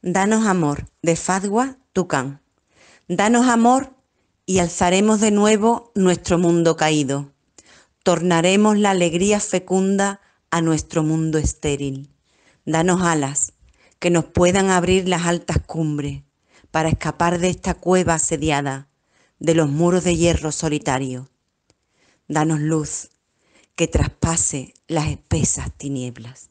Danos amor, de Fadwa Tucán. Danos amor y alzaremos de nuevo nuestro mundo caído. Tornaremos la alegría fecunda a nuestro mundo estéril. Danos alas que nos puedan abrir las altas cumbres para escapar de esta cueva asediada, de los muros de hierro solitario. Danos luz que traspase las espesas tinieblas.